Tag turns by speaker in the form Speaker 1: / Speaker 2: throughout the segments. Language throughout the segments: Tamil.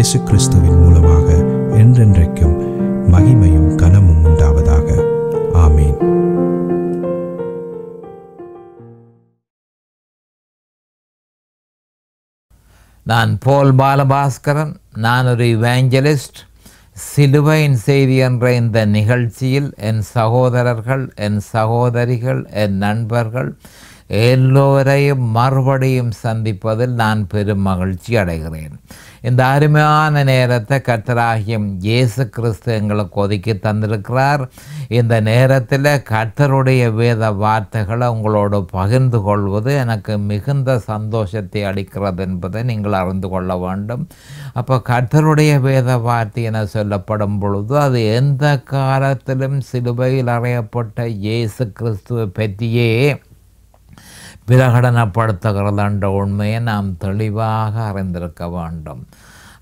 Speaker 1: இயேசு கிறிஸ்துவின் மூலமாக என்றென்றைக்கும் மகிமையும் கனமும் உண்டாவதாக ஆமீன் நான் போல் பாலபாஸ்கரன் நான் ஒரு செய்தி என்ற இந்த நிகழ்ச்சியில் என் சகோதரர்கள் என் சகோதரிகள் என் நண்பர்கள் எல்லோரையும் மறுபடியும் சந்திப்பதில் நான் பெரும் மகிழ்ச்சி அடைகிறேன் இந்த அருமையான நேரத்தை கர்த்தராகியம் இயேசு கிறிஸ்து எங்களுக்கு ஒதுக்கி தந்திருக்கிறார் இந்த நேரத்தில் கர்த்தருடைய வேத வார்த்தைகளை உங்களோடு பகிர்ந்து கொள்வது எனக்கு மிகுந்த சந்தோஷத்தை அளிக்கிறது என்பதை நீங்கள் அறிந்து கொள்ள வேண்டும் அப்போ கர்த்தருடைய வேத வார்த்தை என சொல்லப்படும் பொழுது அது எந்த காலத்திலும் சிலுவையில் அறையப்பட்ட இயேசு கிறிஸ்துவை பற்றியே விலகடனப்படுத்துகிறதுன்ற உண்மையை நாம் தெளிவாக அறிந்திருக்க வேண்டும்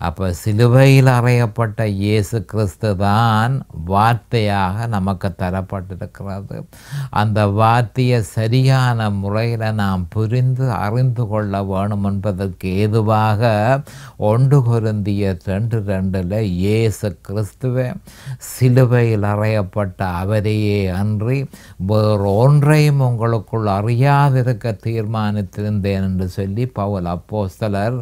Speaker 1: அப்போ சிலுவையில் அறையப்பட்ட இயேசு கிறிஸ்து தான் வார்த்தையாக நமக்கு தரப்பட்டிருக்கிறது அந்த வார்த்தையை சரியான முறையில் நாம் புரிந்து அறிந்து கொள்ள வேணும் என்பதற்கு ஏதுவாக ஒன்று குருந்திய ரெண்டு ரெண்டில் இயேசு கிறிஸ்துவே சிலுவையில் அறையப்பட்ட அவரையே அன்றி வேறு ஒன்றையும் உங்களுக்குள் அறியாதிருக்க தீர்மானித்திருந்தேன் என்று சொல்லி பவுல் அப்போஸ்தலர்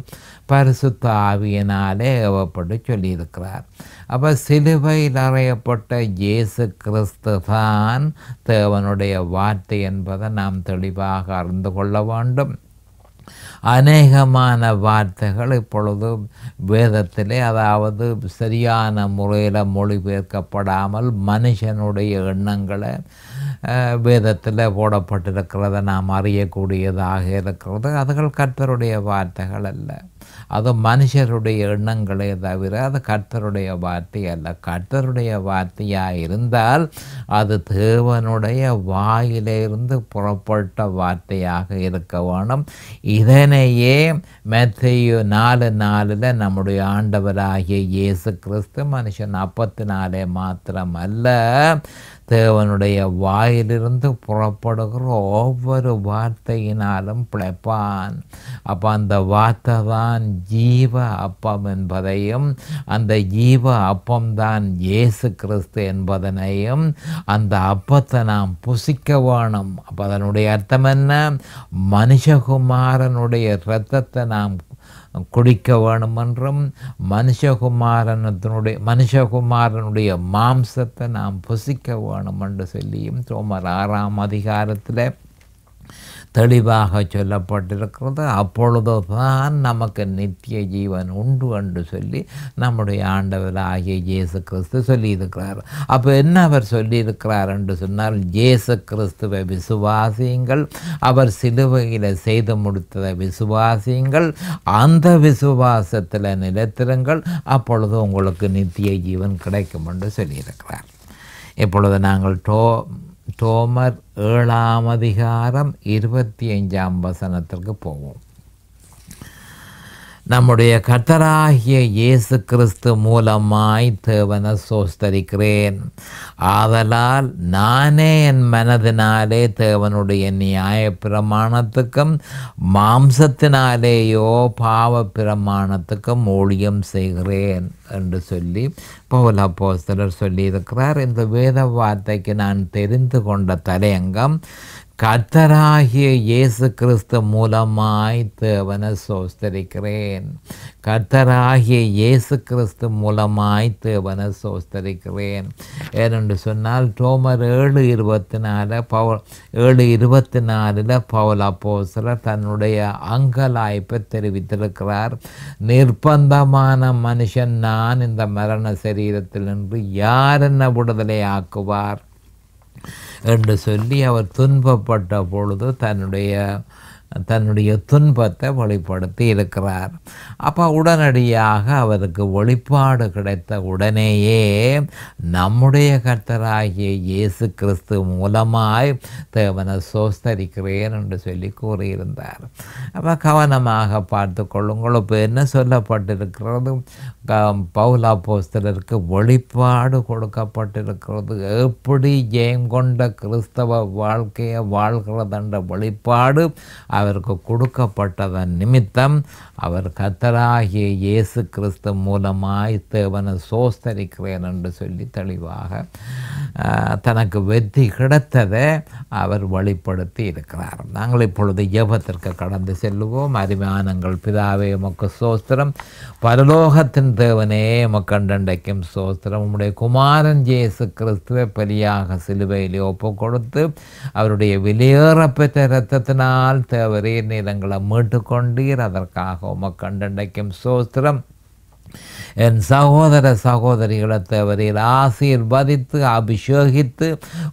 Speaker 1: பரிசுத்த ஆவியினாலே ஏவப்பட்டு சொல்லியிருக்கிறார் அப்போ சிலுவையில் அறையப்பட்ட இயேசு கிறிஸ்து தான் தேவனுடைய வார்த்தை என்பதை நாம் தெளிவாக அறிந்து கொள்ள வேண்டும் அநேகமான வார்த்தைகள் இப்பொழுது வேதத்திலே அதாவது சரியான முறையில் மொழிபெயர்க்கப்படாமல் மனுஷனுடைய எண்ணங்களை வேதத்தில் போடப்பட்டிருக்கிறத நாம் அறியக்கூடியதாக இருக்கிறது அதுகள் கர்த்தருடைய வார்த்தைகள் அல்ல அது மனுஷருடைய எண்ணங்களே தவிர அது கர்த்தருடைய வார்த்தை அல்ல கர்த்தருடைய வார்த்தையாக இருந்தால் அது தேவனுடைய வாயிலிருந்து புறப்பட்ட வார்த்தையாக இருக்க வேணும் இதனையே மெத்தையு நாலு நாளில் நம்முடைய ஆண்டவராகிய இயேசு கிறிஸ்து மனுஷன் அப்பத்து நாளே மாத்திரம் அல்ல தேவனுடைய வாயிலிருந்து புறப்படுகிற ஒவ்வொரு வார்த்தையினாலும் பிழைப்பான் அப்போ அந்த வார்த்தை தான் ஜீவ அப்பம் என்பதையும் அந்த ஜீவ அப்பம்தான் இயேசு கிறிஸ்து என்பதனையும் அந்த அப்பத்தை நாம் புசிக்க வேணும் அப்போ அதனுடைய அர்த்தம் என்ன மனுஷகுமாரனுடைய இரத்தத்தை நாம் குடிக்க வேணுமென்றும் மனுஷகுமாரனத்தினுடைய மனுஷகுமாரனுடைய மாம்சத்தை நாம் புசிக்க வேணும் என்று சொல்லியும் சோமர் ஆறாம் அதிகாரத்தில் தெளிவாக சொல்லப்பட்டிருக்கிறது அப்பொழுது தான் நமக்கு நித்திய ஜீவன் உண்டு என்று சொல்லி நம்முடைய ஆண்டவர் ஆகிய ஜேசு கிறிஸ்து சொல்லியிருக்கிறார் அப்போ என்ன அவர் சொல்லியிருக்கிறார் என்று சொன்னால் ஜேசு கிறிஸ்துவை விசுவாசியுங்கள் அவர் சிலுவையில் செய்து முடித்ததை விசுவாசியுங்கள் அந்த விசுவாசத்தில் நிலைத்திருங்கள் அப்பொழுது உங்களுக்கு நித்திய ஜீவன் கிடைக்கும் என்று சொல்லியிருக்கிறார் இப்பொழுது நாங்கள் டோ தோமர் ஏழாம் அதிகாரம் இருபத்தி ஐந்தாம் வசனத்திற்கு போவோம் நம்முடைய கத்தராகிய இயேசு கிறிஸ்து மூலமாய் தேவனை சோஸ்தரிக்கிறேன் ஆதலால் நானே என் மனதினாலே தேவனுடைய நியாய பிரமாணத்துக்கும் மாம்சத்தினாலேயோ பாவ பிரமாணத்துக்கும் ஊழியம் செய்கிறேன் என்று சொல்லி பௌலப்போஸ்தலர் சொல்லியிருக்கிறார் இந்த வேத வார்த்தைக்கு நான் தெரிந்து கொண்ட தலையங்கம் கத்தராகிய இயேசு கிறிஸ்து மூலமாய் தேவனை சோஸ்தரிக்கிறேன் கத்தராகிய இயேசு கிறிஸ்து மூலமாய் தேவனை சோஸ்தரிக்கிறேன் ஏனென்று சொன்னால் டோமர் ஏழு இருபத்தி நாலு பவுல் ஏழு இருபத்தி நாலில் பவுல் அப்போசலர் தன்னுடைய அங்கலாய்ப்பை தெரிவித்திருக்கிறார் நிர்பந்தமான மனுஷன் நான் இந்த மரண சரீரத்தில் நின்று யார் என்ன விடுதலை ஆக்குவார் என்று சொல்லி அவர் துன்பப்பட்ட பொழுது தன்னுடைய தன்னுடைய துன்பத்தை வெளிப்படுத்தி இருக்கிறார் அப்போ உடனடியாக அவருக்கு வெளிப்பாடு கிடைத்த உடனேயே நம்முடைய கர்த்தராகிய இயேசு கிறிஸ்து மூலமாய் தேவனை சோஸ்தரிக்கிறேன் என்று சொல்லி கூறியிருந்தார் அப்போ கவனமாக பார்த்து கொள்ளுங்கள் இப்போ என்ன சொல்லப்பட்டிருக்கிறது பவுலா போஸ்தலருக்கு வழிபாடு கொடுக்கப்பட்டிருக்கிறது எப்படி ஜெயம் கொண்ட கிறிஸ்தவ வாழ்க்கையை வாழ்கிறதென்ற வழிபாடு அவருக்கு கொடுக்கப்பட்டதன் நிமித்தம் அவர் கத்தராகிய இயேசு கிறிஸ்து மூலமாய் தேவனை சோஸ்தரிக்கிறேன் என்று சொல்லி தெளிவாக தனக்கு வெற்றி கிடைத்ததை அவர் வழிப்படுத்தி இருக்கிறார் நாங்கள் இப்பொழுது ஜபத்திற்கு கடந்து செல்லுவோம் அரிமானங்கள் பிதாவே உமக்கு சோஸ்திரம் பரலோகத்தின் தேவனே மக்கண்டண்டைக்கும் சோஸ்திரம் உம்முடைய குமாரன் ஜேசு கிறிஸ்துவை பலியாக சிலுவையிலே ஒப்பு கொடுத்து அவருடைய வெளியேறப்பெற்ற இரத்தத்தினால் தேவரீர் நீரங்களை மீட்டு கொண்டீர் அதற்காக உமக்கண்டண்டைக்கும் சோஸ்திரம் என் சகோதர சகோதரிகளை தேவரீர் ஆசீர்வதித்து அபிஷேகித்து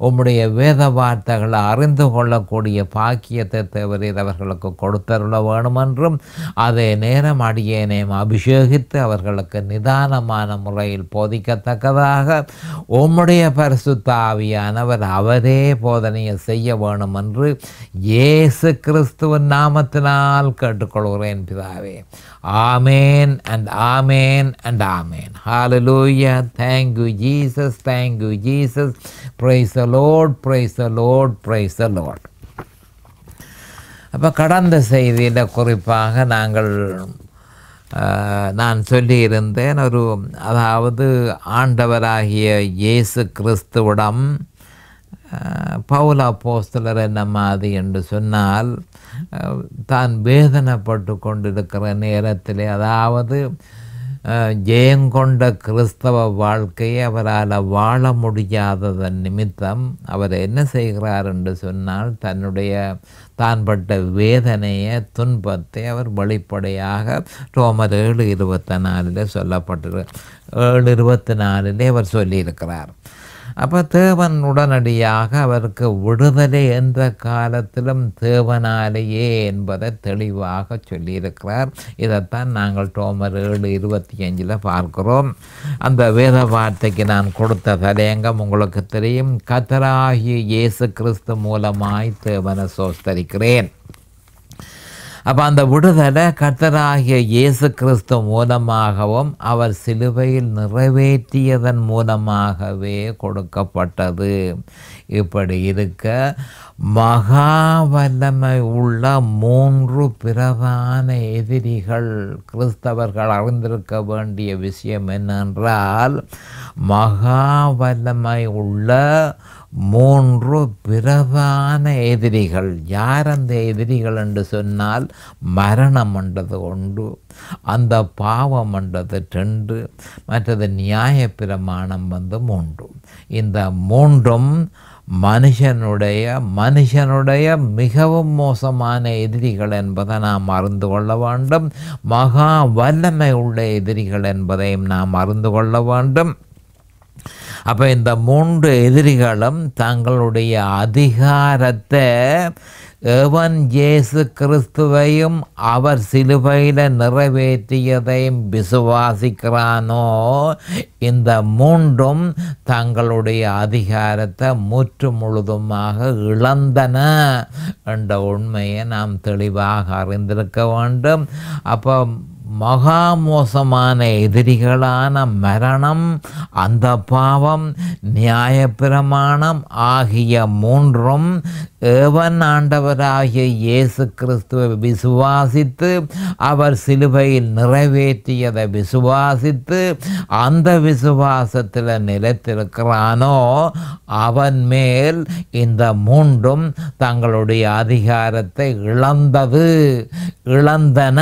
Speaker 1: உம்முடைய வேத வார்த்தைகளை அறிந்து கொள்ளக்கூடிய பாக்கியத்தை தேவரீர் அவர்களுக்கு கொடுத்தருள வேணுமென்றும் அதே நேரம் அடியேனையும் அபிஷேகித்து அவர்களுக்கு நிதானமான முறையில் போதிக்கத்தக்கதாக உம்முடைய பரிசுத்தாவியானவர் அவரே போதனையை செய்ய வேணும் என்று இயேசு கிறிஸ்துவின் நாமத்தினால் கேட்டுக்கொள்கிறேன் பிதாவே ஆமேன் அண்ட் ஆமேன் அண்ட் ஆமேன் லூயா thank you Jesus thank you Jesus praise a lot praise a lot praise a lot அப்போ கடந்த செய்தியில் குறிப்பாக நாங்கள் நான் சொல்லியிருந்தேன் ஒரு அதாவது ஆண்டவராகிய இயேசு கிறிஸ்துவிடம் பவுலா போஸ்தலர் என்ன மாதிரி என்று சொன்னால் தான் வேதனைப்பட்டு கொண்டிருக்கிற நேரத்தில் அதாவது ஜெயங்கொண்ட கிறிஸ்தவ வாழ்க்கையை அவரால் வாழ முடியாததன் நிமித்தம் அவர் என்ன செய்கிறார் என்று சொன்னால் தன்னுடைய தான் பட்ட வேதனையை துன்பத்தை அவர் வெளிப்படையாக ரோமர் ஏழு இருபத்தி நாலில் சொல்லப்பட்டிரு ஏழு இருபத்தி நாலிலே அவர் சொல்லியிருக்கிறார் அப்போ தேவன் உடனடியாக அவருக்கு விடுதலை எந்த காலத்திலும் தேவனாலேயே என்பதை தெளிவாக சொல்லியிருக்கிறார் இதைத்தான் நாங்கள் டோமர் ஏழு இருபத்தி அஞ்சில் பார்க்கிறோம் அந்த வேத வார்த்தைக்கு நான் கொடுத்த தலையங்கம் உங்களுக்கு தெரியும் கத்தராகி இயேசு கிறிஸ்து மூலமாய் தேவனை சோஸ்தரிக்கிறேன் அப்போ அந்த விடுதலை கர்த்தராகிய இயேசு கிறிஸ்து மூலமாகவும் அவர் சிலுவையில் நிறைவேற்றியதன் மூலமாகவே கொடுக்கப்பட்டது இப்படி இருக்க மகாவல்லமை உள்ள மூன்று பிரதான எதிரிகள் கிறிஸ்தவர்கள் அறிந்திருக்க வேண்டிய விஷயம் என்னென்றால் மகாவல்லமை உள்ள மூன்று பிரதான எதிரிகள் யார் அந்த எதிரிகள் என்று சொன்னால் மரணம் என்றது ஒன்று அந்த பாவம் என்றது ரெண்டு மற்றது நியாயப்பிரமாணம் வந்து மூன்று இந்த மூன்றும் மனுஷனுடைய மனுஷனுடைய மிகவும் மோசமான எதிரிகள் என்பதை நாம் அறிந்து கொள்ள வேண்டும் மகா வல்லமை உள்ள எதிரிகள் என்பதையும் நாம் அறிந்து கொள்ள வேண்டும் அப்போ இந்த மூன்று எதிரிகளும் தங்களுடைய அதிகாரத்தை எவன் இயேசு கிறிஸ்துவையும் அவர் சிலுவையில் நிறைவேற்றியதையும் விசுவாசிக்கிறானோ இந்த மூன்றும் தங்களுடைய அதிகாரத்தை முற்று முழுதுமாக இழந்தன என்ற உண்மையை நாம் தெளிவாக அறிந்திருக்க வேண்டும் அப்போ மகா மோசமான எதிரிகளான மரணம் அந்த பாவம் நியாயப்பிரமாணம் ஆகிய மூன்றும் ஏவன் ஆண்டவராகிய இயேசு கிறிஸ்துவை விசுவாசித்து அவர் சிலுவையில் நிறைவேற்றியதை விசுவாசித்து அந்த விசுவாசத்தில் நிலைத்திருக்கிறானோ அவன் மேல் இந்த மூன்றும் தங்களுடைய அதிகாரத்தை இழந்தது இழந்தன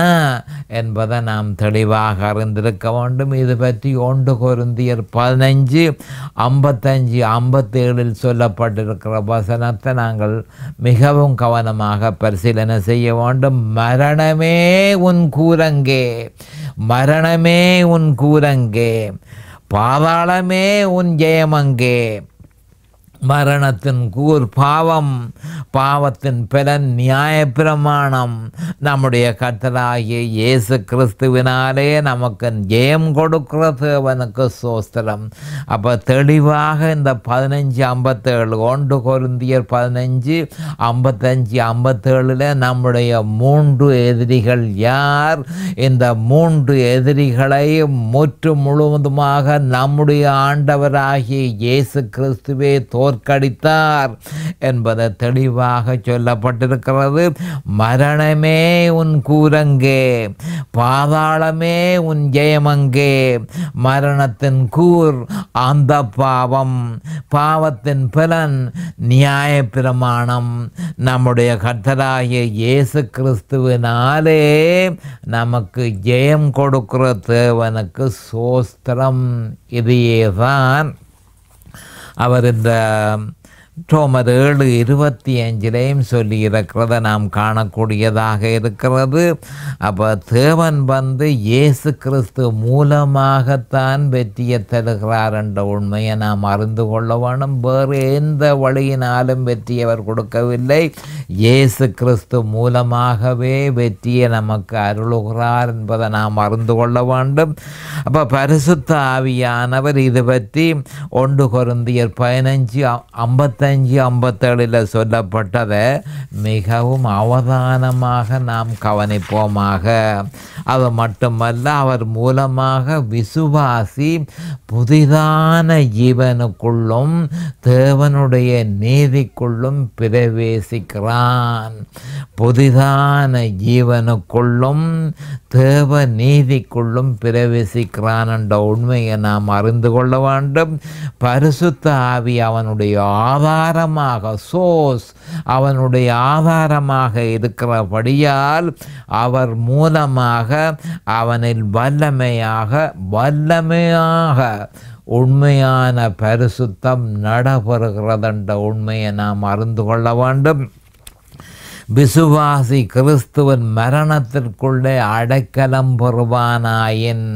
Speaker 1: என்பதை நாம் தெளிவாக அறிந்திருக்க வேண்டும் இது பற்றி ஒன்று கொருந்தியர் பதினஞ்சு ஐம்பத்தஞ்சு ஐம்பத்தேழில் சொல்லப்பட்டிருக்கிற வசனத்தை நாங்கள் மிகவும் கவனமாக பரிசீலனை செய்ய வேண்டும் மரணமே உன் கூரங்கே மரணமே உன் கூரங்கே பாதாளமே உன் ஜெயமங்கே மரணத்தின் கூர் பாவம் பாவத்தின் பலன் நியாயப்பிரமாணம் நம்முடைய கத்தலாகிய இயேசு கிறிஸ்துவினாலே நமக்கு ஜெயம் கொடுக்கிற தேவனுக்கு சோஸ்திரம் அப்போ தெளிவாக இந்த பதினஞ்சு ஐம்பத்தேழு ஒன்று கொருந்தியர் பதினஞ்சு ஐம்பத்தஞ்சு ஐம்பத்தேழில் நம்முடைய மூன்று எதிரிகள் யார் இந்த மூன்று எதிரிகளை முற்று முழுவதுமாக நம்முடைய ஆண்டவராகிய இயேசு கிறிஸ்துவே தோ தோற்கடித்தார் என்பது தெளிவாக சொல்லப்பட்டிருக்கிறது மரணமே உன் கூரங்கே பாதாளமே உன் ஜெயமங்கே மரணத்தின் கூர் அந்த பாவம் பாவத்தின் பலன் நியாய பிரமாணம் நம்முடைய கர்த்தராகிய இயேசு கிறிஸ்துவினாலே நமக்கு ஜெயம் கொடுக்கிற தேவனுக்கு சோஸ்திரம் இதையே தான் அவர் இந்த ரோமர் ஏழு இருபத்தி அஞ்சிலேயும் சொல்லி இருக்கிறத நாம் காணக்கூடியதாக இருக்கிறது அப்போ தேவன் வந்து இயேசு கிறிஸ்து மூலமாகத்தான் வெற்றியை தருகிறார் என்ற உண்மையை நாம் அறிந்து கொள்ள வேணும் வேறு எந்த வழியினாலும் வெற்றி அவர் கொடுக்கவில்லை இயேசு கிறிஸ்து மூலமாகவே வெற்றியை நமக்கு அருளுகிறார் என்பதை நாம் அறிந்து கொள்ள வேண்டும் அப்போ பரிசுத்த ஆவியானவர் இது பற்றி ஒன்று குருந்தியர் பதினஞ்சு ஐம்பத்தஞ்சு பதினஞ்சு ஐம்பத்தேழில் சொல்லப்பட்டதை மிகவும் அவதானமாக நாம் கவனிப்போமாக அது மட்டுமல்ல அவர் மூலமாக விசுவாசி புதிதான ஜீவனுக்குள்ளும் தேவனுடைய நீதிக்குள்ளும் பிரவேசிக்கிறான் புதிதான ஜீவனுக்குள்ளும் தேவ நீதிக்குள்ளும் பிரவேசிக்கிறான் என்ற உண்மையை நாம் அறிந்து கொள்ள வேண்டும் பரிசுத்த ஆவி அவனுடைய ஆதாரமாக சோர்ஸ் அவனுடைய ஆதாரமாக இருக்கிறபடியால் அவர் மூலமாக அவனில் வல்லமையாக வல்லமையாக உண்மையான பரிசுத்தம் நடைபெறுகிறதென்ற உண்மையை நாம் அறிந்து கொள்ள வேண்டும் விசுவாசி கிறிஸ்துவன் மரணத்திற்குள்ளே அடைக்கலம் பெறுவானாயின்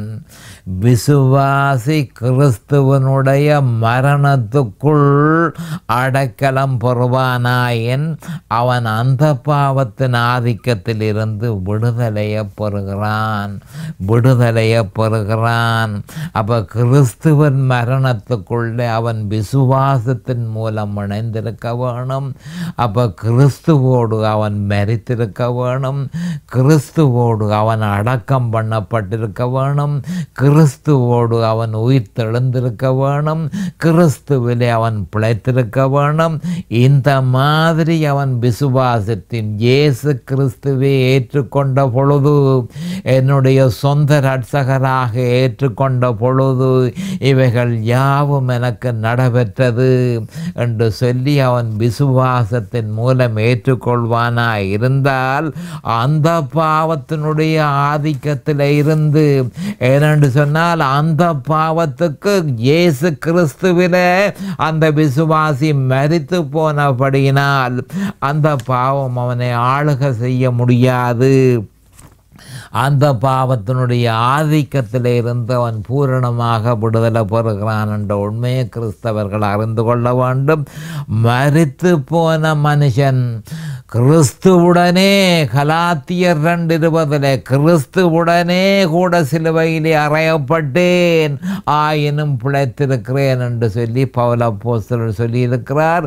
Speaker 1: விசுவாசி கிறிஸ்துவனுடைய மரணத்துக்குள் அடைக்கலம் பெறுவானாயின் அவன் அந்த பாவத்தின் ஆதிக்கத்தில் இருந்து விடுதலையை பெறுகிறான் விடுதலையை பெறுகிறான் அப்போ கிறிஸ்துவன் மரணத்துக்குள்ளே அவன் விசுவாசத்தின் மூலம் இணைந்திருக்க வேணும் அப்போ கிறிஸ்துவோடு அவன் அவன் மறித்திருக்க வேணும் கிறிஸ்துவோடு அவன் அடக்கம் பண்ணப்பட்டிருக்க வேணும் கிறிஸ்துவோடு அவன் உயிர் தெழுந்திருக்க வேணும் கிறிஸ்துவிலே அவன் பிழைத்திருக்க வேணும் இந்த மாதிரி அவன் விசுவாசத்தின் இயேசு கிறிஸ்துவை ஏற்றுக்கொண்ட பொழுது என்னுடைய சொந்த ரட்சகராக ஏற்றுக்கொண்ட பொழுது இவைகள் யாவும் எனக்கு நடைபெற்றது என்று சொல்லி அவன் விசுவாசத்தின் மூலம் ஏற்றுக்கொள்வான் உள்ளவனாய் இருந்தால் அந்த பாவத்தினுடைய ஆதிக்கத்தில் இருந்து ஏனென்று சொன்னால் அந்த பாவத்துக்கு இயேசு கிறிஸ்துவில அந்த விசுவாசி மறித்து போனபடியினால் அந்த பாவம் அவனை ஆளுக செய்ய முடியாது அந்த பாவத்தினுடைய ஆதிக்கத்தில் இருந்து அவன் பூரணமாக விடுதலை பெறுகிறான் என்ற உண்மையை கிறிஸ்தவர்கள் அறிந்து கொள்ள வேண்டும் மறித்து போன மனுஷன் ക്രിസ്തുവുടനെ കലാത്തിയർ രണ്ട് ഇരുപതിലെ ക്രിസ്തുവുടനെ கூட സിലുവയിലെ அறையப்பட்டேன் ஆயினும் பிழைத்திருக்கிறேன் என்று சொல்லி பவலப்போஸ்தலர் சொல்லியிருக்கிறார்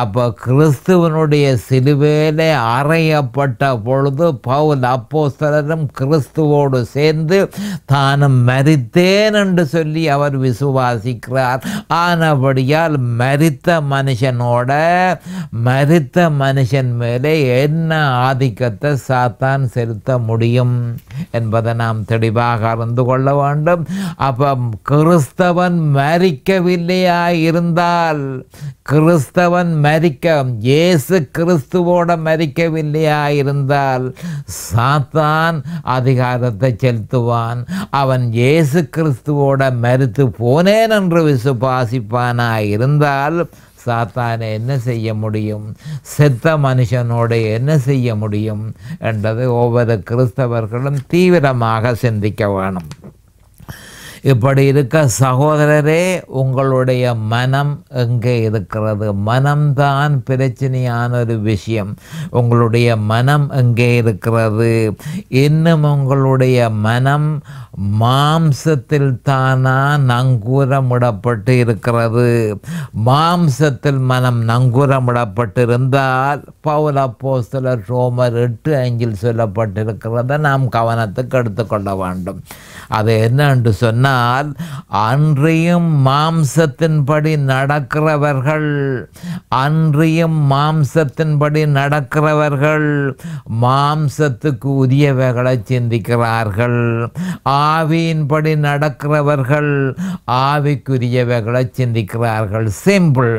Speaker 1: அப்போ கிறிஸ்துவனுடைய சிலுவையில் அறையப்பட்ட பொழுது பவுல் அப்போஸ்தலரும் கிறிஸ்துவோடு சேர்ந்து தானும் மறித்தேன் என்று சொல்லி அவர் விசுவாசிக்கிறார் ஆனபடியால் மறித்த மனுஷனோட மறித்த மனுஷன் மேல் மேலே என்ன ஆதிக்கத்தை சாத்தான் செலுத்த முடியும் என்பதை நாம் தெளிவாக அறிந்து கொள்ள வேண்டும் அப்போ கிறிஸ்தவன் மறிக்கவில்லையா இருந்தால் கிறிஸ்தவன் மறிக்க இயேசு கிறிஸ்துவோட மறிக்கவில்லையா இருந்தால் சாத்தான் அதிகாரத்தை செலுத்துவான் அவன் இயேசு கிறிஸ்துவோட மறுத்து போனேன் என்று இருந்தால் சாத்தானை என்ன செய்ய முடியும் செத்த மனுஷனோடு என்ன செய்ய முடியும் என்றது ஒவ்வொரு கிறிஸ்தவர்களும் தீவிரமாக சிந்திக்க வேணும் இப்படி இருக்க சகோதரரே உங்களுடைய மனம் எங்கே இருக்கிறது மனம்தான் பிரச்சனையான ஒரு விஷயம் உங்களுடைய மனம் எங்கே இருக்கிறது இன்னும் உங்களுடைய மனம் மாம்சத்தில் தானா நங்கூரமிடப்பட்டு இருக்கிறது மாம்சத்தில் மனம் நங்கூரமிடப்பட்டிருந்தால் பௌலப்போஸ்தலர் ரோமர் எட்டு அஞ்சில் சொல்லப்பட்டிருக்கிறத நாம் கவனத்துக்கு எடுத்துக்கொள்ள வேண்டும் அது என்னென்று சொன்னால் அன்றியும் மாம்சத்தின்படி நடக்கிறவர்கள் அன்றியும் மாம்சத்தின்படி நடக்கிறவர்கள் மாம்சத்துக்கு உரியவைகளை சிந்திக்கிறார்கள் ஆவியின்படி நடக்கிறவர்கள் ஆவிக்குரியவைகளை சிந்திக்கிறார்கள் சிம்பிள்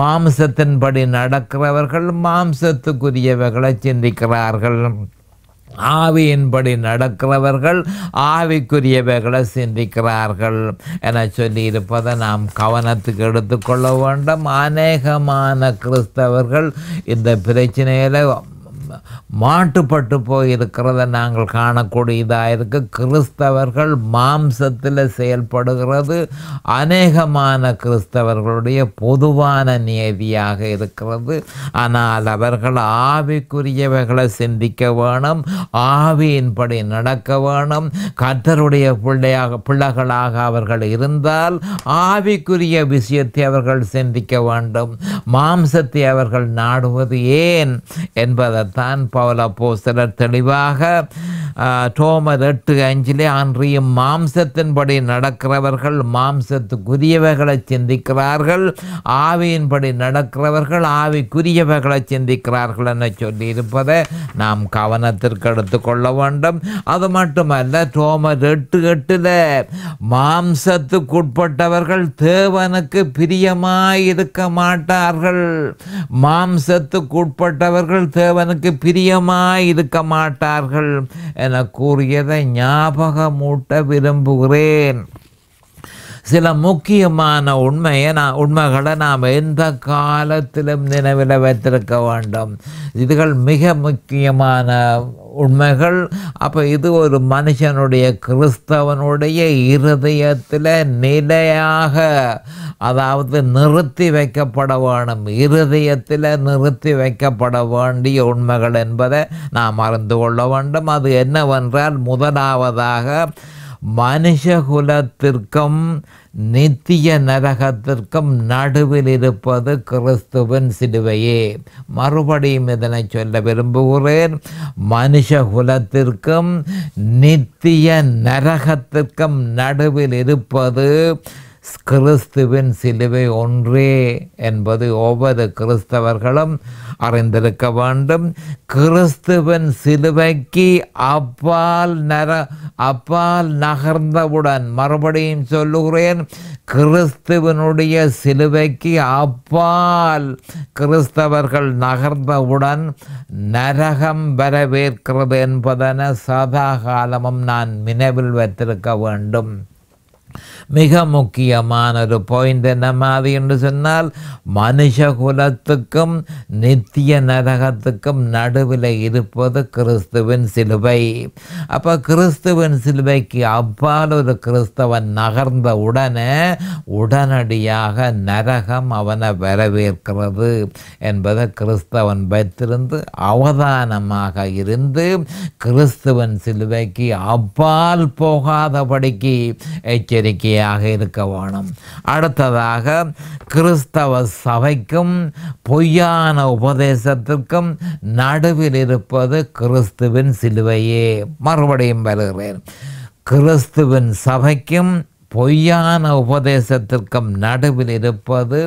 Speaker 1: மாம்சத்தின்படி நடக்கிறவர்கள் மாம்சத்துக்குரியவைகளை சிந்திக்கிறார்கள் ஆவியின்படி நடக்கிறவர்கள் ஆவிக்குரியவைகளை சிந்திக்கிறார்கள் என சொல்லி இருப்பதை நாம் கவனத்துக்கு எடுத்துக்கொள்ள வேண்டும் அநேகமான கிறிஸ்தவர்கள் இந்த பிரச்சனையில் மாட்டுப்பட்டு போயிருக்கிறத நாங்கள் காணக்கூடியதாக இருக்கு கிறிஸ்தவர்கள் மாம்சத்தில் செயல்படுகிறது அநேகமான கிறிஸ்தவர்களுடைய பொதுவான நியதியாக இருக்கிறது ஆனால் அவர்கள் ஆவிக்குரியவைகளை சிந்திக்க வேணும் ஆவியின்படி நடக்க வேணும் கத்தருடைய பிள்ளையாக பிள்ளைகளாக அவர்கள் இருந்தால் ஆவிக்குரிய விஷயத்தை அவர்கள் சிந்திக்க வேண்டும் மாம்சத்தை அவர்கள் நாடுவது ஏன் என்பதைத்தான் தான் பவல போஸ்தலர் தெளிவாக டோமர் எட்டு அஞ்சிலே அன்றியும் மாம்சத்தின்படி நடக்கிறவர்கள் மாம்சத்துக்குரியவைகளை சிந்திக்கிறார்கள் ஆவியின்படி நடக்கிறவர்கள் ஆவிக்குரியவைகளை சிந்திக்கிறார்கள் என சொல்லி இருப்பதை நாம் கவனத்திற்கு எடுத்துக்கொள்ள வேண்டும் அது மட்டுமல்ல டோமர் எட்டு எட்டில் மாம்சத்துக்குட்பட்டவர்கள் தேவனுக்கு பிரியமாயிருக்க மாட்டார்கள் மாம்சத்துக்குட்பட்டவர்கள் தேவனுக்கு பிரியமாய் இருக்க மாட்டார்கள் என கூறியதை ஞாபகமூட்ட விரும்புகிறேன் சில முக்கியமான உண்மையை நான் உண்மைகளை நாம் எந்த காலத்திலும் நினைவில் வைத்திருக்க வேண்டும் இதுகள் மிக முக்கியமான உண்மைகள் அப்போ இது ஒரு மனுஷனுடைய கிறிஸ்தவனுடைய இருதயத்தில் நிலையாக அதாவது நிறுத்தி வைக்கப்பட வேணும் இருதயத்தில் நிறுத்தி வைக்கப்பட வேண்டிய உண்மைகள் என்பதை நாம் அறிந்து கொள்ள வேண்டும் அது என்னவென்றால் முதலாவதாக மனுஷகுலத்திற்கும் நித்திய நரகத்திற்கும் நடுவில் இருப்பது கிறிஸ்துவின் சிலுவையே மறுபடியும் இதனை சொல்ல விரும்புகிறேன் மனுஷகுலத்திற்கும் நித்திய நரகத்திற்கும் நடுவில் இருப்பது கிறிஸ்துவின் சிலுவை ஒன்றே என்பது ஒவ்வொரு கிறிஸ்தவர்களும் அறிந்திருக்க வேண்டும் கிறிஸ்துவின் சிலுவைக்கு அப்பால் நர அப்பால் நகர்ந்தவுடன் மறுபடியும் சொல்லுகிறேன் கிறிஸ்துவனுடைய சிலுவைக்கு அப்பால் கிறிஸ்தவர்கள் நகர்ந்தவுடன் நரகம் வரவேற்கிறது என்பதென சதா காலமும் நான் நினைவில் வைத்திருக்க வேண்டும் மிக முக்கியமான ஒரு பாயிண்ட் என்ன மாதிரி என்று சொன்னால் மனுஷ குலத்துக்கும் நித்திய நரகத்துக்கும் நடுவில் இருப்பது கிறிஸ்துவின் சிலுவை அப்போ கிறிஸ்துவின் சிலுவைக்கு அப்பால் ஒரு கிறிஸ்தவன் நகர்ந்த உடனே உடனடியாக நரகம் அவனை வரவேற்கிறது என்பதை கிறிஸ்தவன் வைத்திருந்து அவதானமாக இருந்து கிறிஸ்துவன் சிலுவைக்கு அப்பால் போகாதபடிக்கு எச்சரி எச்சரிக்கையாக இருக்க வேணும் அடுத்ததாக கிறிஸ்தவ சபைக்கும் பொய்யான உபதேசத்திற்கும் நடுவில் இருப்பது கிறிஸ்துவின் சிலுவையே மறுபடியும் வருகிறேன் கிறிஸ்துவின் சபைக்கும் பொய்யான உபதேசத்திற்கும் நடுவில் இருப்பது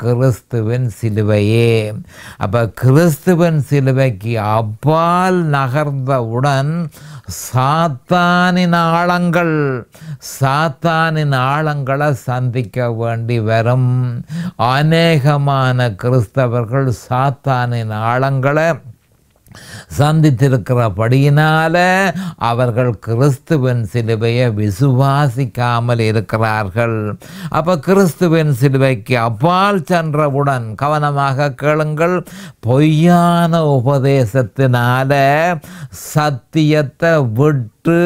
Speaker 1: கிறிஸ்துவின் சிலுவையே அப்போ கிறிஸ்துவின் சிலுவைக்கு அப்பால் நகர்ந்தவுடன் சாத்தானின் ஆழங்கள் சாத்தானின் ஆழங்களை சந்திக்க வேண்டி வரும் அநேகமான கிறிஸ்தவர்கள் சாத்தானின் ஆழங்களை சந்தித்திருக்கிறபடியினால அவர்கள் கிறிஸ்துவின் சிலுவையை விசுவாசிக்காமல் இருக்கிறார்கள் அப்போ கிறிஸ்துவின் சிலுவைக்கு அப்பால் சென்றவுடன் கவனமாக கேளுங்கள் பொய்யான உபதேசத்தினால சத்தியத்தை விட்டு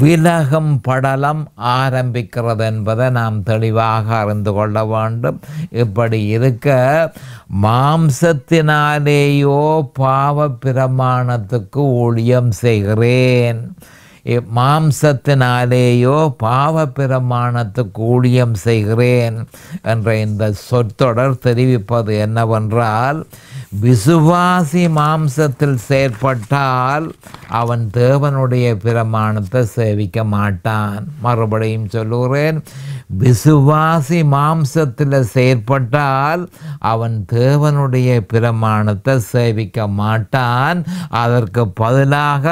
Speaker 1: விலகும் படலம் ஆரம்பிக்கிறது என்பதை நாம் தெளிவாக அறிந்து கொள்ள வேண்டும் இப்படி இருக்க மாம்சத்தினாலேயோ பாவ பிரமாணத்துக்கு ஊழியம் செய்கிறேன் மாம்சத்தினாலேயோ பாவ பிரமாணத்துக்கு ஊழியம் செய்கிறேன் என்ற இந்த சொற்றொடர் தெரிவிப்பது என்னவென்றால் விசுவாசி மாம்சத்தில் செயற்பட்டால் அவன் தேவனுடைய பிரமாணத்தை சேவிக்க மாட்டான் மறுபடியும் சொல்லுகிறேன் விசுவாசி மாம்சத்தில் செயற்பட்டால் அவன் தேவனுடைய பிரமாணத்தை சேவிக்க மாட்டான் அதற்கு பதிலாக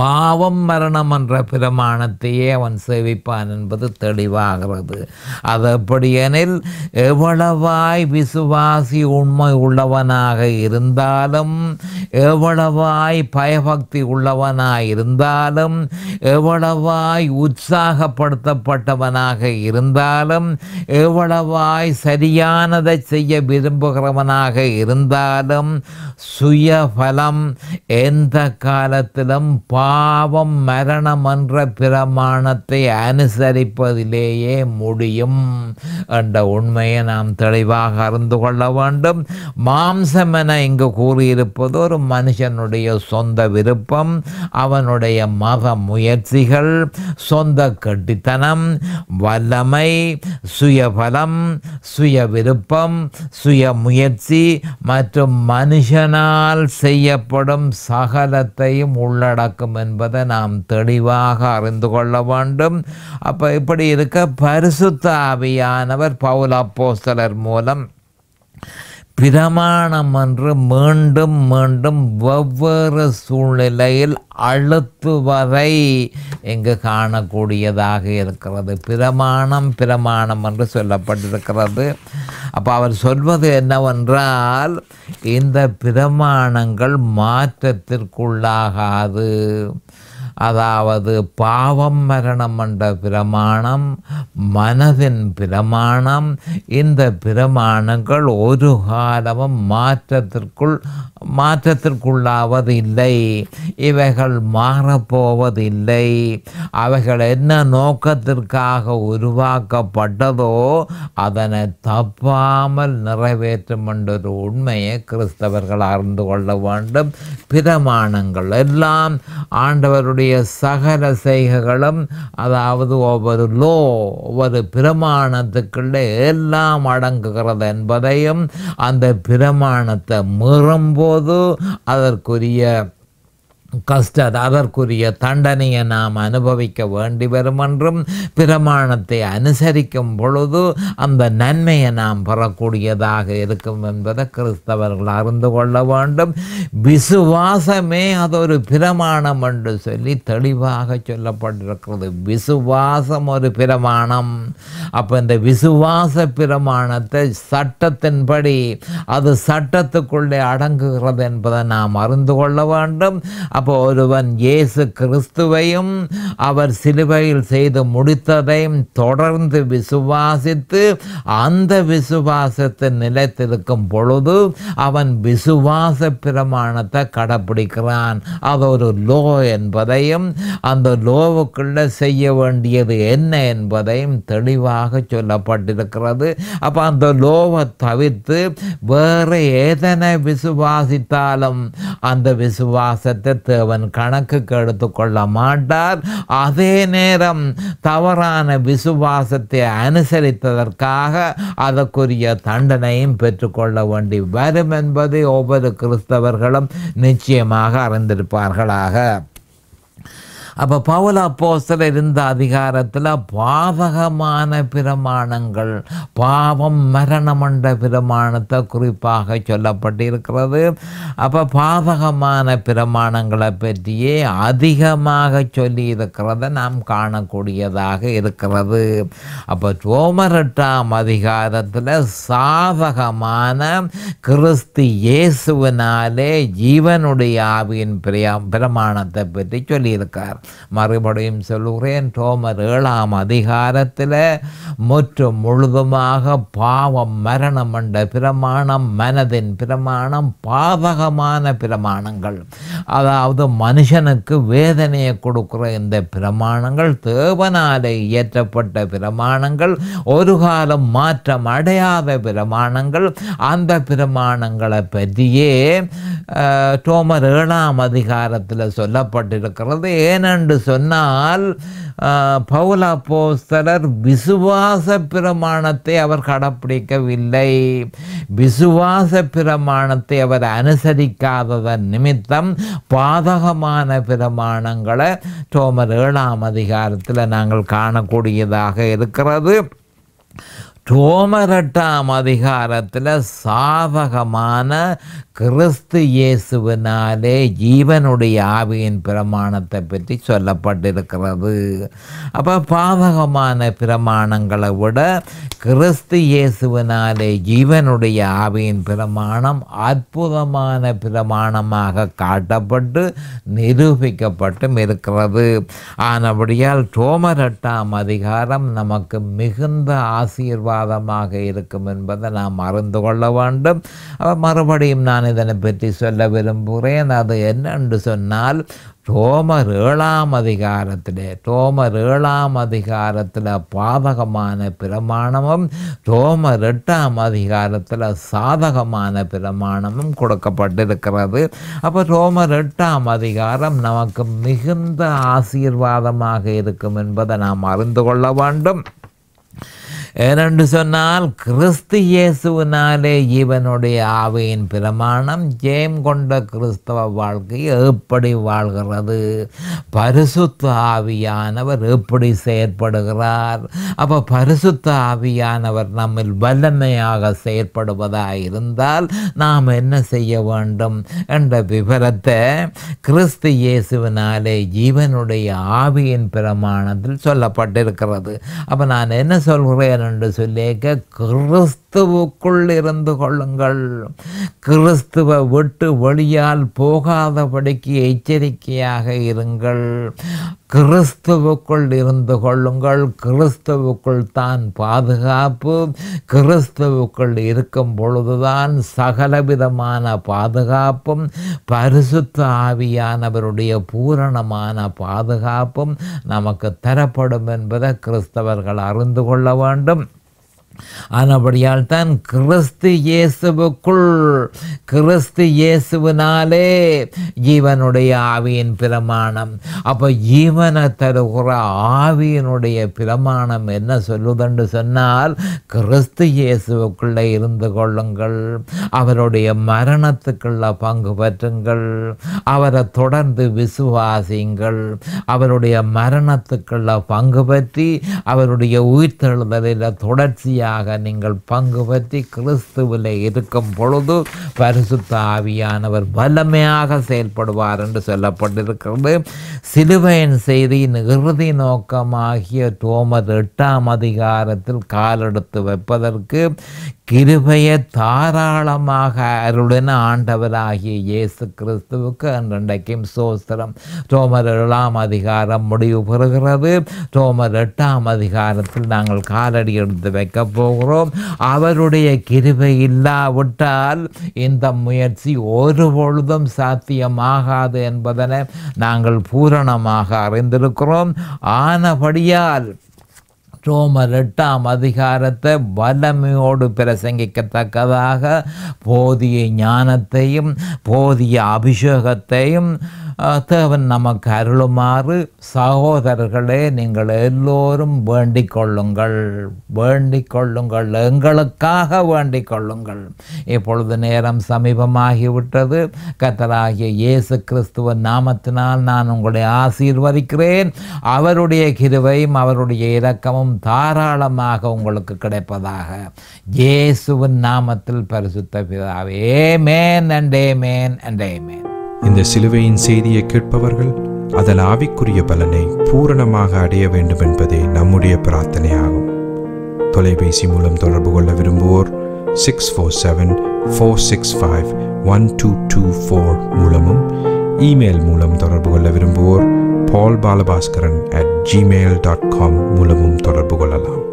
Speaker 1: பாவம் மரணம் என்ற பிரமாணத்தையே அவன் சேவிப்பான் என்பது தெளிவாகிறது அது அப்படியெனில் எவ்வளவாய் விசுவாசி உண்மை உள்ளவனாக இருந்தாலும் எவ்வளவாய் பயபக்தி உள்ளவனாய் இருந்தாலும் எவ்வளவாய் உற்சாகப்படுத்தப்பட்டவனாக இருந்தாலும் எவ்வளவாய் சரியானதை செய்ய விரும்புகிறவனாக இருந்தாலும் சுயபலம் எந்த காலத்திலும் பா பாவம் மரணம் என்ற பிரமாணத்தை அனுசரிப்பதிலேயே முடியும் என்ற உண்மையை நாம் தெளிவாக அறிந்து கொள்ள வேண்டும் மாம்சம் என இங்கு கூறியிருப்பது ஒரு மனுஷனுடைய சொந்த விருப்பம் அவனுடைய மத முயற்சிகள் சொந்த கட்டித்தனம் வல்லமை சுயபலம் சுய விருப்பம் சுய முயற்சி மற்றும் மனுஷனால் செய்யப்படும் சகலத்தையும் உள்ளடக்கும் ஆகும் என்பதை நாம் தெளிவாக அறிந்து கொள்ள வேண்டும் அப்போ இப்படி இருக்க பரிசுத்த ஆவியானவர் பவுல் அப்போஸ்தலர் மூலம் பிரமாணம் என்று மீண்டும் மீண்டும் வெவ்வேறு சூழ்நிலையில் அழுத்துவதை இங்கு காணக்கூடியதாக இருக்கிறது பிரமாணம் பிரமாணம் என்று சொல்லப்பட்டிருக்கிறது அப்போ அவர் சொல்வது என்னவென்றால் இந்த பிரமாணங்கள் மாற்றத்திற்குள்ளாகாது அதாவது பாவம் மரணம் என்ற பிரமாணம் மனதின் பிரமாணம் இந்த பிரமாணங்கள் ஒரு காலமும் மாற்றத்திற்குள் மாற்றத்திற்குள்ளாவது இல்லை இவைகள் மாறப்போவதில்லை அவைகள் என்ன நோக்கத்திற்காக உருவாக்கப்பட்டதோ அதனை தப்பாமல் நிறைவேற்றும் என்றொரு உண்மையை கிறிஸ்தவர்கள் அறிந்து கொள்ள வேண்டும் பிரமாணங்கள் எல்லாம் ஆண்டவருடைய அவருடைய சகர செய்கைகளும் அதாவது ஒவ்வொரு லோ ஒவ்வொரு பிரமாணத்துக்குள்ளே எல்லாம் அடங்குகிறது என்பதையும் அந்த பிரமாணத்தை மீறும்போது அதற்குரிய கஷ்ட அதற்குரிய தண்டனையை நாம் அனுபவிக்க வேண்டி வரும் என்றும் பிரமாணத்தை அனுசரிக்கும் பொழுது அந்த நன்மையை நாம் பெறக்கூடியதாக இருக்கும் என்பதை கிறிஸ்தவர்கள் அறிந்து கொள்ள வேண்டும் விசுவாசமே அது ஒரு பிரமாணம் என்று சொல்லி தெளிவாக சொல்லப்பட்டிருக்கிறது விசுவாசம் ஒரு பிரமாணம் அப்போ இந்த விசுவாச பிரமாணத்தை சட்டத்தின்படி அது சட்டத்துக்குள்ளே அடங்குகிறது என்பதை நாம் அறிந்து கொள்ள வேண்டும் அப்போ ஒருவன் இயேசு கிறிஸ்துவையும் அவர் சிலுவையில் செய்து முடித்ததையும் தொடர்ந்து விசுவாசித்து அந்த விசுவாசத்தை நிலைத்திருக்கும் பொழுது அவன் விசுவாச பிரமாணத்தை கடைப்பிடிக்கிறான் அது ஒரு லோ என்பதையும் அந்த லோவுக்குள்ளே செய்ய வேண்டியது என்ன என்பதையும் தெளிவாக சொல்லப்பட்டிருக்கிறது அப்போ அந்த லோவை தவிர்த்து வேறு ஏதனை விசுவாசித்தாலும் அந்த விசுவாசத்தை தேவன் கணக்குக்கு எடுத்துக்கொள்ள மாட்டார் அதே நேரம் தவறான விசுவாசத்தை அனுசரித்ததற்காக அதற்குரிய தண்டனையும் பெற்றுக்கொள்ள வேண்டி வரும் என்பதை ஒவ்வொரு கிறிஸ்தவர்களும் நிச்சயமாக அறிந்திருப்பார்களாக அப்போ பவுல அப்போஸ்தல இருந்த அதிகாரத்தில் பாதகமான பிரமாணங்கள் பாவம் மரணமண்ட பிரமாணத்தை குறிப்பாக சொல்லப்பட்டிருக்கிறது அப்போ பாதகமான பிரமாணங்களை பற்றியே அதிகமாக இருக்கிறத நாம் காணக்கூடியதாக இருக்கிறது அப்போ சோமரெட்டாம் அதிகாரத்தில் சாதகமான கிறிஸ்து இயேசுவினாலே ஜீவனுடைய ஆவியின் பிரமாணத்தை பற்றி சொல்லியிருக்கார் மறுபடியும் சொல்லுகிறேன் ரோமர் ஏழாம் அதிகாரத்தில் முற்றும் முழுதுமாக பாவம் மரணம் என்ற பிரமாணம் மனதின் பிரமாணம் பாதகமான பிரமாணங்கள் அதாவது மனுஷனுக்கு வேதனையை கொடுக்குற இந்த பிரமாணங்கள் தேவனாலே இயற்றப்பட்ட பிரமாணங்கள் ஒரு காலம் மாற்றம் அடையாத பிரமாணங்கள் அந்த பிரமாணங்களை பற்றியே டோமர் ஏழாம் அதிகாரத்தில் சொல்லப்பட்டிருக்கிறது ஏன் என்று சொன்னால் பவுலா போஸ்தலர் விசுவாச பிரமாணத்தை அவர் கடைப்பிடிக்கவில்லை விசுவாச பிரமாணத்தை அவர் அனுசரிக்காததன் நிமித்தம் பாதகமான பிரமாணங்களை தோமர் ஏழாம் அதிகாரத்தில் நாங்கள் காணக்கூடியதாக இருக்கிறது ரோமரட்டாம் அதிகாரத்தில் சாதகமான கிறிஸ்து இயேசுவினாலே ஜீவனுடைய ஆவியின் பிரமாணத்தை பற்றி சொல்லப்பட்டிருக்கிறது அப்போ பாதகமான பிரமாணங்களை விட கிறிஸ்து இயேசுவினாலே ஜீவனுடைய ஆவியின் பிரமாணம் அற்புதமான பிரமாணமாக காட்டப்பட்டு நிரூபிக்கப்பட்டும் இருக்கிறது ஆனபடியால் ரோமரட்டாம் அதிகாரம் நமக்கு மிகுந்த ஆசீர்வாத சாதமாக இருக்கும் என்பதை நாம் அறிந்து கொள்ள வேண்டும் அவர் மறுபடியும் நான் இதனை பற்றி சொல்ல விரும்புகிறேன் அது என்னென்று சொன்னால் ரோமர் ஏழாம் அதிகாரத்திலே ரோமர் ஏழாம் அதிகாரத்தில் பாதகமான பிரமாணமும் ரோமர் எட்டாம் அதிகாரத்தில் சாதகமான பிரமாணமும் கொடுக்கப்பட்டிருக்கிறது அப்போ ரோமர் எட்டாம் அதிகாரம் நமக்கு மிகுந்த ஆசீர்வாதமாக இருக்கும் என்பதை நாம் அறிந்து கொள்ள வேண்டும் ஏனென்று சொன்னால் கிறிஸ்து இயேசுவினாலே இவனுடைய ஆவையின் பிரமாணம் ஜெயம் கொண்ட கிறிஸ்தவ வாழ்க்கை எப்படி வாழ்கிறது பரிசுத்த ஆவியானவர் எப்படி செயற்படுகிறார் அப்போ பரிசுத்த ஆவியானவர் நம்மில் வல்லமையாக செயற்படுவதாக இருந்தால் நாம் என்ன செய்ய வேண்டும் என்ற விவரத்தை கிறிஸ்து இயேசுவினாலே ஜீவனுடைய ஆவியின் பிரமாணத்தில் சொல்லப்பட்டிருக்கிறது அப்போ நான் என்ன சொல்கிறேன் கண்டு சொல்லேக்க கிறிஸ்துவுக்குள் இருந்து கொள்ளுங்கள் கிறிஸ்துவை விட்டு வழியால் போகாதபடிக்கு எச்சரிக்கையாக இருங்கள் கிறிஸ்துவுக்குள் இருந்து கொள்ளுங்கள் கிறிஸ்துவுக்குள் தான் பாதுகாப்பு கிறிஸ்துவுக்குள் இருக்கும் பொழுதுதான் சகலவிதமான பாதுகாப்பும் பரிசுத்த ஆவியானவருடைய பூரணமான பாதுகாப்பும் நமக்கு தரப்படும் என்பதை கிறிஸ்தவர்கள் அறிந்து கொள்ள வேண்டும் ஆனபடியால் தான் கிறிஸ்து இயேசுவுக்குள் கிறிஸ்து இயேசுவினாலே ஜீவனுடைய ஆவியின் பிரமாணம் அப்போ ஜீவனை தருகிற ஆவியினுடைய பிரமாணம் என்ன சொல்லுதென்று சொன்னால் கிறிஸ்து இயேசுவுக்குள்ளே இருந்து கொள்ளுங்கள் அவருடைய மரணத்துக்குள்ள பங்கு பற்றுங்கள் அவரை தொடர்ந்து விசுவாசிங்கள் அவருடைய மரணத்துக்குள்ள பங்கு பற்றி அவருடைய உயிர்த்தெழுதலில் தொடர்ச்சியாக மேலாக நீங்கள் பங்கு பற்றி கிறிஸ்துவில் இருக்கும் பொழுது பரிசுத்த ஆவியானவர் வல்லமையாக செயல்படுவார் என்று சொல்லப்பட்டிருக்கிறது சிலுவையின் செய்தி இறுதி நோக்கமாகிய தோமர் எட்டாம் அதிகாரத்தில் காலெடுத்து வைப்பதற்கு கிருபையை தாராளமாக அருளின ஆண்டவராகிய இயேசு கிறிஸ்துவுக்கு அன்றைக்கும் சோஸ்திரம் ரோமர் ஏழாம் அதிகாரம் முடிவு பெறுகிறது ரோமர் எட்டாம் அதிகாரத்தில் நாங்கள் காலடி எடுத்து வைக்கப் போகிறோம் அவருடைய கிருபை இல்லாவிட்டால் இந்த முயற்சி ஒரு பொழுதும் சாத்தியமாகாது என்பதனை நாங்கள் பூரணமாக அறிந்திருக்கிறோம் ஆனபடியால் ரோமர் எட்டாம் அதிகாரத்தை வல்லமையோடு பிரசங்கிக்கத்தக்கதாக போதிய ஞானத்தையும் போதிய அபிஷேகத்தையும் தேவன் நமக்கு அருளுமாறு சகோதரர்களே நீங்கள் எல்லோரும் வேண்டிக் கொள்ளுங்கள் வேண்டிக் கொள்ளுங்கள் எங்களுக்காக வேண்டிக் கொள்ளுங்கள் இப்பொழுது நேரம் சமீபமாகிவிட்டது கத்தராகிய இயேசு கிறிஸ்துவ நாமத்தினால் நான் உங்களை ஆசீர்வதிக்கிறேன் அவருடைய கிருவையும் அவருடைய இரக்கமும் தாராளமாக உங்களுக்கு கிடைப்பதாக இயேசுவின் நாமத்தில் பரிசுத்த பிதாவே amen and amen and amen இந்த சிலுவையின் செய்தியை கேட்பவர்கள் அதன் ஆவிக்குரிய பலனை பூரணமாக அடைய வேண்டும் என்பதே நம்முடைய பிரார்த்தனையாகும் தொலைபேசி மூலம் தொடர்பு கொள்ள விரும்புவோர் six four seven four six five one two two four மூலமும் இமெயில் மூலம் தொடர்பு கொள்ள விரும்புவோர் Paul Balabaskaran at Gmail dot com மூலமும் தொடர்பு கொள்ளலாம்